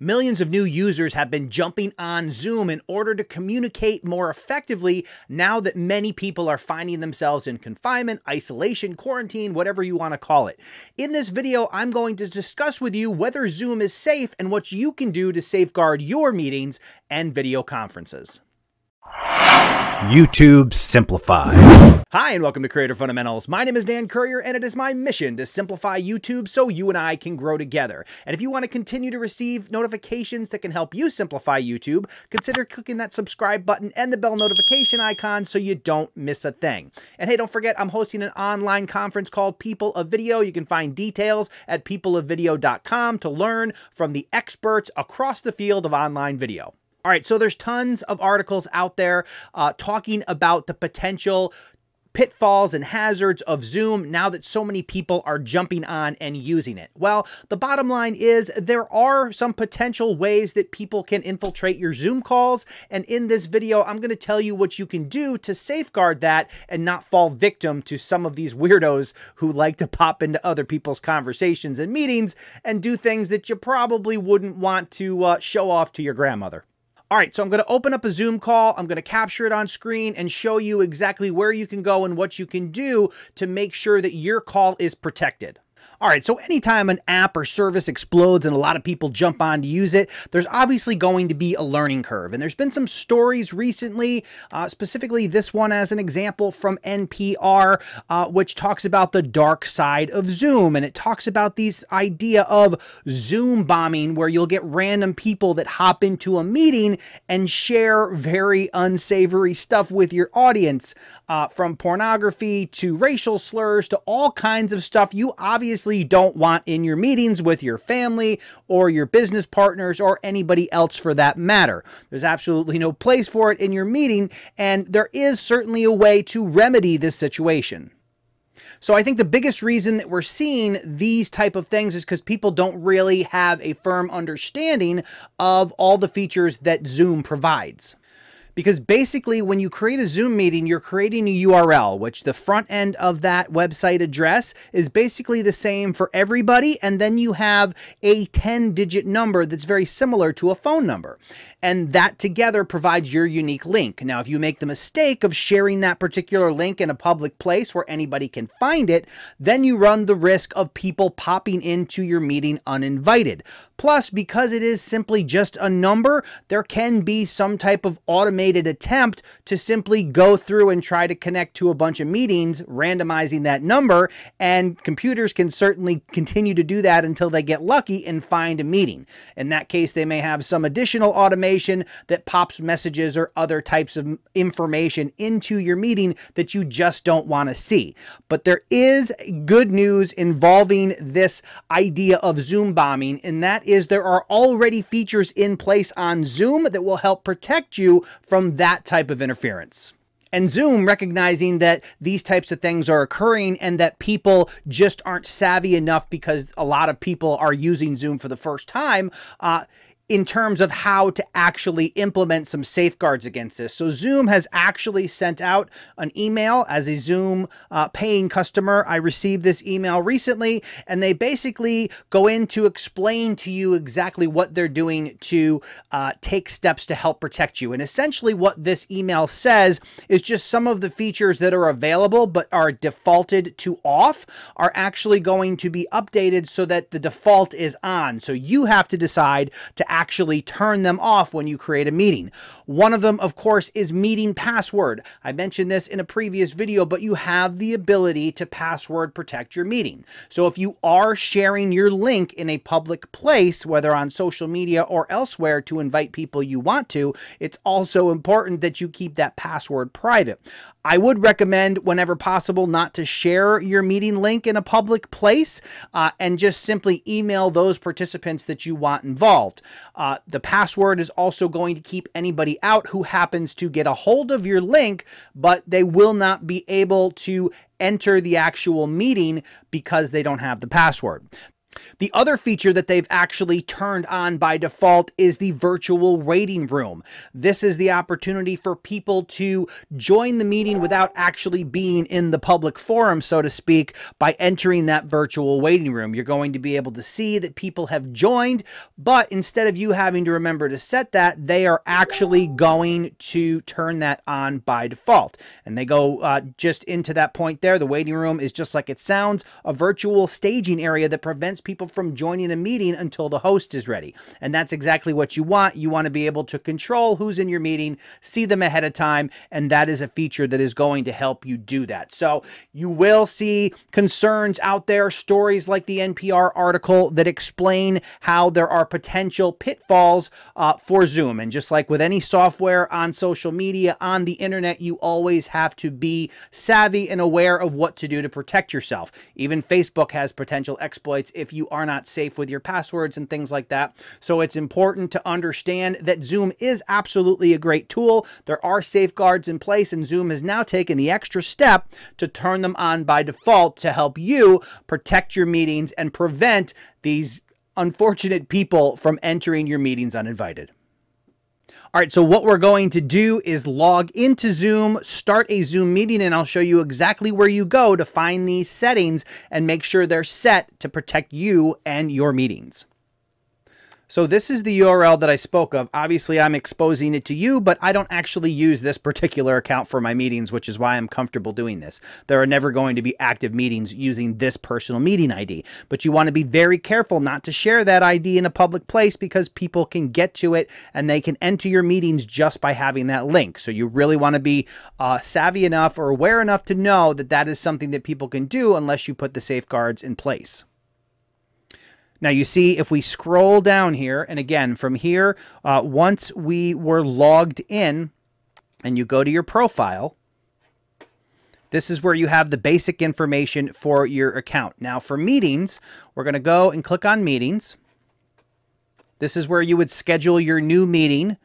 Millions of new users have been jumping on Zoom in order to communicate more effectively now that many people are finding themselves in confinement, isolation, quarantine, whatever you want to call it. In this video, I'm going to discuss with you whether Zoom is safe and what you can do to safeguard your meetings and video conferences. YouTube Simplified. Hi, and welcome to Creator Fundamentals. My name is Dan Courier, and it is my mission to simplify YouTube so you and I can grow together. And if you want to continue to receive notifications that can help you simplify YouTube, consider clicking that subscribe button and the bell notification icon so you don't miss a thing. And hey, don't forget, I'm hosting an online conference called People of Video. You can find details at peopleofvideo.com to learn from the experts across the field of online video. All right, so there's tons of articles out there uh, talking about the potential pitfalls and hazards of Zoom now that so many people are jumping on and using it? Well, the bottom line is there are some potential ways that people can infiltrate your Zoom calls. And in this video, I'm going to tell you what you can do to safeguard that and not fall victim to some of these weirdos who like to pop into other people's conversations and meetings and do things that you probably wouldn't want to uh, show off to your grandmother. All right, so I'm going to open up a Zoom call. I'm going to capture it on screen and show you exactly where you can go and what you can do to make sure that your call is protected. All right, so anytime an app or service explodes and a lot of people jump on to use it, there's obviously going to be a learning curve. And there's been some stories recently, uh, specifically this one as an example from NPR, uh, which talks about the dark side of Zoom. And it talks about this idea of Zoom bombing, where you'll get random people that hop into a meeting and share very unsavory stuff with your audience, uh, from pornography to racial slurs to all kinds of stuff you obviously obviously you don't want in your meetings with your family or your business partners or anybody else for that matter. There's absolutely no place for it in your meeting, and there is certainly a way to remedy this situation. So I think the biggest reason that we're seeing these type of things is because people don't really have a firm understanding of all the features that Zoom provides because basically when you create a Zoom meeting, you're creating a URL, which the front end of that website address is basically the same for everybody. And then you have a 10 digit number that's very similar to a phone number. And that together provides your unique link. Now, if you make the mistake of sharing that particular link in a public place where anybody can find it, then you run the risk of people popping into your meeting uninvited. Plus, because it is simply just a number, there can be some type of automated coordinated attempt to simply go through and try to connect to a bunch of meetings, randomizing that number. And computers can certainly continue to do that until they get lucky and find a meeting. In that case, they may have some additional automation that pops messages or other types of information into your meeting that you just don't want to see. But there is good news involving this idea of Zoom bombing, and that is there are already features in place on Zoom that will help protect you from from that type of interference. And Zoom recognizing that these types of things are occurring and that people just aren't savvy enough because a lot of people are using Zoom for the first time. Uh, in terms of how to actually implement some safeguards against this. So Zoom has actually sent out an email as a Zoom uh, paying customer. I received this email recently, and they basically go in to explain to you exactly what they're doing to uh, take steps to help protect you. And essentially what this email says is just some of the features that are available but are defaulted to off are actually going to be updated so that the default is on. So you have to decide to actually turn them off when you create a meeting. One of them, of course, is meeting password. I mentioned this in a previous video, but you have the ability to password protect your meeting. So if you are sharing your link in a public place, whether on social media or elsewhere to invite people you want to, it's also important that you keep that password private. I would recommend, whenever possible, not to share your meeting link in a public place uh, and just simply email those participants that you want involved. Uh, the password is also going to keep anybody out who happens to get a hold of your link, but they will not be able to enter the actual meeting because they don't have the password. The other feature that they've actually turned on by default is the virtual waiting room. This is the opportunity for people to join the meeting without actually being in the public forum, so to speak, by entering that virtual waiting room. You're going to be able to see that people have joined, but instead of you having to remember to set that, they are actually going to turn that on by default. And they go uh, just into that point there. The waiting room is just like it sounds, a virtual staging area that prevents people from joining a meeting until the host is ready. And that's exactly what you want. You want to be able to control who's in your meeting, see them ahead of time, and that is a feature that is going to help you do that. So you will see concerns out there, stories like the NPR article that explain how there are potential pitfalls uh, for Zoom. And just like with any software on social media, on the internet, you always have to be savvy and aware of what to do to protect yourself. Even Facebook has potential exploits if you are not safe with your passwords and things like that. So it's important to understand that Zoom is absolutely a great tool. There are safeguards in place and Zoom has now taken the extra step to turn them on by default to help you protect your meetings and prevent these unfortunate people from entering your meetings uninvited. All right, so what we're going to do is log into Zoom, start a Zoom meeting, and I'll show you exactly where you go to find these settings and make sure they're set to protect you and your meetings. So this is the URL that I spoke of. Obviously, I'm exposing it to you, but I don't actually use this particular account for my meetings, which is why I'm comfortable doing this. There are never going to be active meetings using this personal meeting ID, but you want to be very careful not to share that ID in a public place because people can get to it and they can enter your meetings just by having that link. So you really want to be uh, savvy enough or aware enough to know that that is something that people can do unless you put the safeguards in place. Now you see if we scroll down here, and again, from here, uh, once we were logged in and you go to your profile, this is where you have the basic information for your account. Now for meetings, we're going to go and click on meetings. This is where you would schedule your new meeting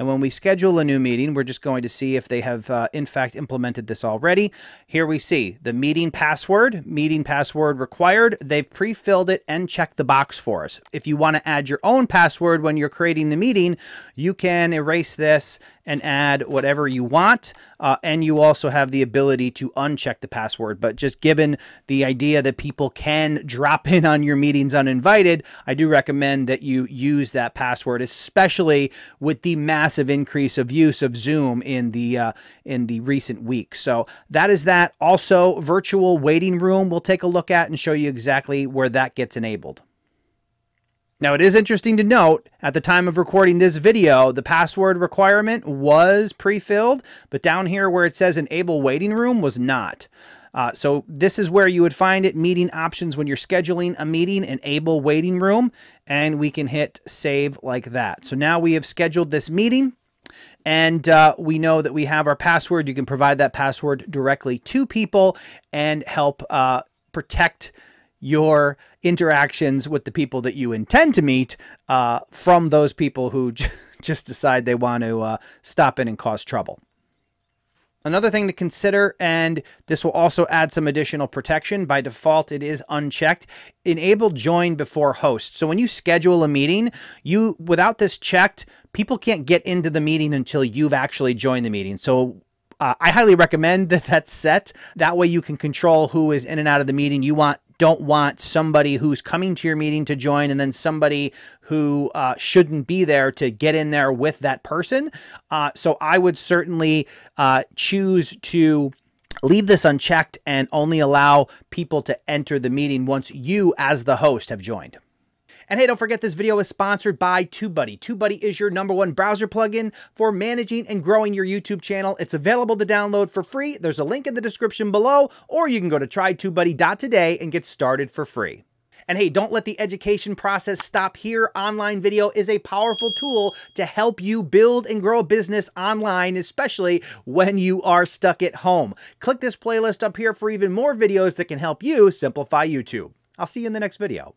and when we schedule a new meeting, we're just going to see if they have, uh, in fact, implemented this already. Here we see the meeting password, meeting password required. They've pre-filled it and checked the box for us. If you want to add your own password when you're creating the meeting, you can erase this and add whatever you want. Uh, and you also have the ability to uncheck the password. But just given the idea that people can drop in on your meetings uninvited, I do recommend that you use that password, especially with the massive increase of use of Zoom in the uh, in the recent weeks. So that is that. Also, virtual waiting room. We'll take a look at and show you exactly where that gets enabled. Now, it is interesting to note, at the time of recording this video, the password requirement was pre-filled, but down here where it says enable waiting room was not. Uh, so this is where you would find it, meeting options when you're scheduling a meeting, enable waiting room, and we can hit save like that. So now we have scheduled this meeting. And uh, we know that we have our password. You can provide that password directly to people and help uh, protect your interactions with the people that you intend to meet uh, from those people who just decide they want to uh, stop in and cause trouble. Another thing to consider, and this will also add some additional protection. By default, it is unchecked. Enable join before host. So when you schedule a meeting, you without this checked, people can't get into the meeting until you've actually joined the meeting. So uh, I highly recommend that that's set. That way you can control who is in and out of the meeting. You want don't want somebody who's coming to your meeting to join and then somebody who uh, shouldn't be there to get in there with that person. Uh, so I would certainly uh, choose to leave this unchecked and only allow people to enter the meeting once you, as the host, have joined. And hey, don't forget this video is sponsored by TubeBuddy. TubeBuddy is your number one browser plugin for managing and growing your YouTube channel. It's available to download for free. There's a link in the description below, or you can go to trytubebuddy.today and get started for free. And hey, don't let the education process stop here. Online video is a powerful tool to help you build and grow a business online, especially when you are stuck at home. Click this playlist up here for even more videos that can help you simplify YouTube. I'll see you in the next video.